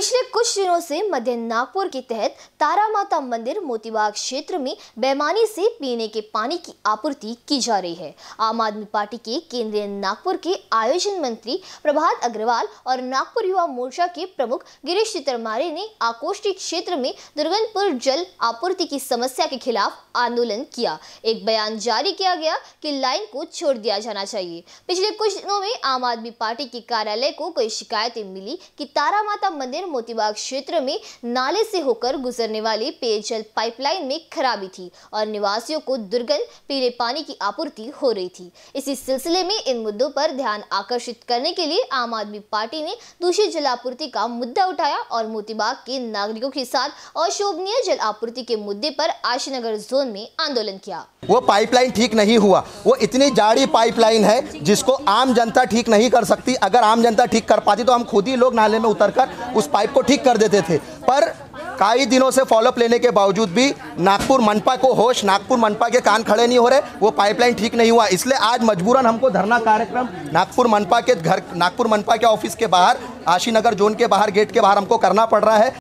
पिछले कुछ दिनों से मध्य नागपुर के तहत तारा माता मंदिर मोतीबाग क्षेत्र में बेमानी से पीने के पानी की आपूर्ति की जा रही है आम आदमी पार्टी के केंद्रीय नागपुर के आयोजन मंत्री प्रभात अग्रवाल और नागपुर युवा मोर्चा के प्रमुख गिरीश चित्रमारे ने आकोष्टी क्षेत्र में दुर्गनपुर जल आपूर्ति की समस्या के खिलाफ आंदोलन किया एक बयान जारी किया गया कि लाइन को छोड़ दिया जाना चाहिए पिछले कुछ दिनों में आम आदमी पार्टी के कार्यालय को कई शिकायतें मिली की तारा माता मंदिर मोतीबाग क्षेत्र में नाले से होकर गुजरने वाली पेयजल पाइपलाइन में खराबी थी और निवासियों को दुर्गंध पीले पानी की आपूर्ति हो रही थी इसी सिलसिले में इन मुद्दों पर ध्यान आकर्षित करने के लिए आम आदमी पार्टी ने दूषित जल आपूर्ति का मुद्दा उठाया और मोतीबाग के नागरिकों के साथ अशोभनीय जल आपूर्ति के मुद्दे पर आशीनगर जोन में आंदोलन किया वो पाइपलाइन ठीक नहीं हुआ वो इतनी जाड़ी पाइपलाइन है जिसको आम जनता ठीक नहीं कर सकती अगर आम जनता ठीक कर पाती तो हम खुद ही लोग नाले में उतरकर उस पाइप को ठीक कर देते थे पर कई दिनों से फॉलोअप लेने के बावजूद भी नागपुर मनपा को होश नागपुर मनपा के कान खड़े नहीं हो रहे वो पाइपलाइन ठीक नहीं हुआ इसलिए आज मजबूरन हमको धरना कार्यक्रम नागपुर मनपा के घर नागपुर मनपा के ऑफिस के बाहर आशीनगर जोन के बाहर गेट के बाहर हमको करना पड़ रहा है